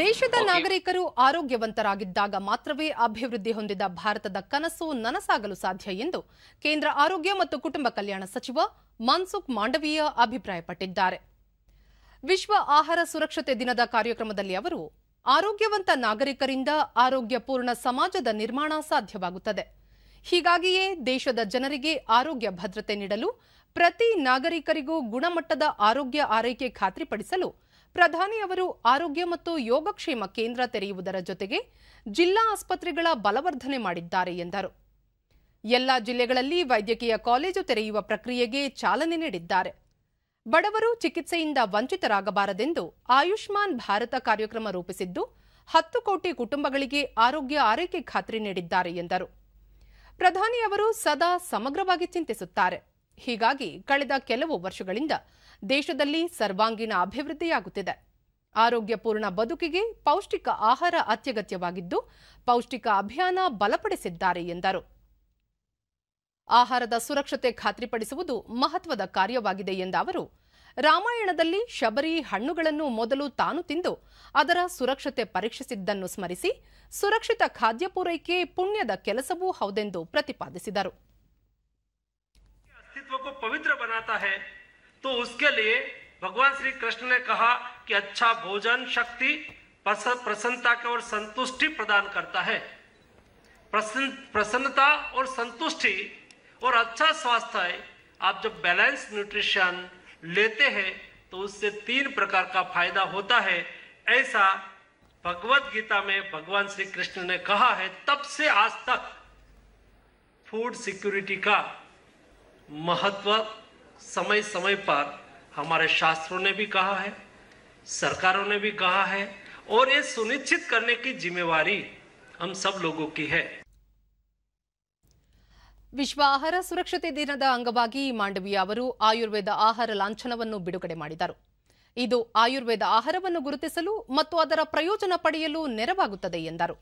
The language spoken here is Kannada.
ದೇಶದ ನಾಗರಿಕರು ಆರೋಗ್ಯವಂತರಾಗಿದ್ದಾಗ ಮಾತ್ರವೇ ಅಭಿವೃದ್ಧಿ ಹೊಂದಿದ ಭಾರತದ ಕನಸು ನನಸಾಗಲು ಸಾಧ್ಯ ಎಂದು ಕೇಂದ್ರ ಆರೋಗ್ಯ ಮತ್ತು ಕುಟುಂಬ ಕಲ್ಯಾಣ ಸಚಿವ ಮನ್ಸುಖ್ ಮಾಂಡವೀಯ ಅಭಿಪ್ರಾಯಪಟ್ಟಿದ್ದಾರೆ ವಿಶ್ವ ಆಹಾರ ಸುರಕ್ಷತೆ ದಿನದ ಕಾರ್ಯಕ್ರಮದಲ್ಲಿ ಅವರು ಆರೋಗ್ಯವಂತ ನಾಗರಿಕರಿಂದ ಆರೋಗ್ಯಪೂರ್ಣ ಸಮಾಜದ ನಿರ್ಮಾಣ ಸಾಧ್ಯವಾಗುತ್ತದೆ ಹೀಗಾಗಿಯೇ ದೇಶದ ಜನರಿಗೆ ಆರೋಗ್ಯ ಭದ್ರತೆ ನೀಡಲು ಪ್ರತಿ ನಾಗರಿಕರಿಗೂ ಗುಣಮಟ್ಟದ ಆರೋಗ್ಯ ಆರೈಕೆ ಖಾತ್ರಿಪಡಿಸಲು ಪ್ರಧಾನಿ ಅವರು ಆರೋಗ್ಯ ಮತ್ತು ಯೋಗಕ್ಷೇಮ ಕೇಂದ್ರ ತೆರೆಯುವುದರ ಜೊತೆಗೆ ಜಿಲ್ಲಾ ಆಸ್ಪತ್ರೆಗಳ ಬಲವರ್ಧನೆ ಮಾಡಿದ್ದಾರೆ ಎಂದರು ಎಲ್ಲ ಜಿಲ್ಲೆಗಳಲ್ಲಿ ವೈದ್ಯಕೀಯ ಕಾಲೇಜು ತೆರೆಯುವ ಪ್ರಕ್ರಿಯೆಗೆ ಚಾಲನೆ ನೀಡಿದ್ದಾರೆ ಬಡವರು ಚಿಕಿತ್ಸೆಯಿಂದ ವಂಚಿತರಾಗಬಾರದೆಂದು ಆಯುಷ್ಮಾನ್ ಭಾರತ ಕಾರ್ಯಕ್ರಮ ರೂಪಿಸಿದ್ದು ಹತ್ತು ಕೋಟಿ ಕುಟುಂಬಗಳಿಗೆ ಆರೋಗ್ಯ ಆರೈಕೆ ಖಾತ್ರಿ ನೀಡಿದ್ದಾರೆ ಎಂದರು ಪ್ರಧಾನಿಯವರು ಸದಾ ಸಮಗ್ರವಾಗಿ ಚಿಂತಿಸುತ್ತಾರೆ ಹೀಗಾಗಿ ಕಳೆದ ಕೆಲವು ವರ್ಷಗಳಿಂದ ದೇಶದಲ್ಲಿ ಸರ್ವಾಂಗೀಣ ಅಭಿವೃದ್ಧಿಯಾಗುತ್ತಿದೆ ಆರೋಗ್ಯಪೂರ್ಣ ಬದುಕಿಗೆ ಪೌಷ್ಟಿಕ ಆಹಾರ ಅತ್ಯಗತ್ಯವಾಗಿದ್ದು ಪೌಷ್ಟಿಕ ಅಭಿಯಾನ ಬಲಪಡಿಸಿದ್ದಾರೆ ಎಂದರು ಆಹಾರದ ಸುರಕ್ಷತೆ ಖಾತ್ರಿಪಡಿಸುವುದು ಮಹತ್ವದ ಕಾರ್ಯವಾಗಿದೆ ಎಂದ ಅವರು ರಾಮಾಯಣದಲ್ಲಿ ಶಬರಿ ಹಣ್ಣುಗಳನ್ನು ಮೊದಲು ತಾನು ತಿಂದು ಅದರ ಸುರಕ್ಷತೆ ಪರೀಕ್ಷಿಸಿದ್ದನ್ನು ಸ್ಮರಿಸಿ ಸುರಕ್ಷಿತ ಖಾದ್ಯ ಪೂರೈಕೆ ಪುಣ್ಯದ ಕೆಲಸವೂ ಹೌದೆಂದು ಪ್ರತಿಪಾದಿಸಿದರು पवित्र बनाता है तो उसके लिए भगवान श्री कृष्ण ने कहा कि अच्छा भोजन शक्ति प्रसन्नता के और संतुष्टि प्रदान करता है प्रसन्नता और संतुष्टि और अच्छा स्वास्थ्य आप जब बैलेंस न्यूट्रिशन लेते हैं तो उससे तीन प्रकार का फायदा होता है ऐसा भगवत गीता में भगवान श्री कृष्ण ने कहा है तब से आज तक फूड सिक्योरिटी का महत्व समय समय पर हमारे शास्त्रों ने भी कहा है सरकारों ने भी कहा है और ये सुनिश्चित करने की जिम्मेवारी हम सब लोगों की है ವಿಶ್ವ ಆಹಾರ ಸುರಕ್ಷತೆ ದಿನದ ಅಂಗವಾಗಿ ಮಾಂಡವಿ ಅವರು ಆಯುರ್ವೇದ ಆಹಾರ ಲಾಂಛನವನ್ನು ಬಿಡುಗಡೆ ಮಾಡಿದರು ಇದು ಆಯುರ್ವೇದ ಆಹಾರವನ್ನು ಗುರುತಿಸಲು ಮತ್ತು ಅದರ ಪ್ರಯೋಜನ ಪಡೆಯಲು ನೆರವಾಗುತ್ತದೆ ಎಂದರು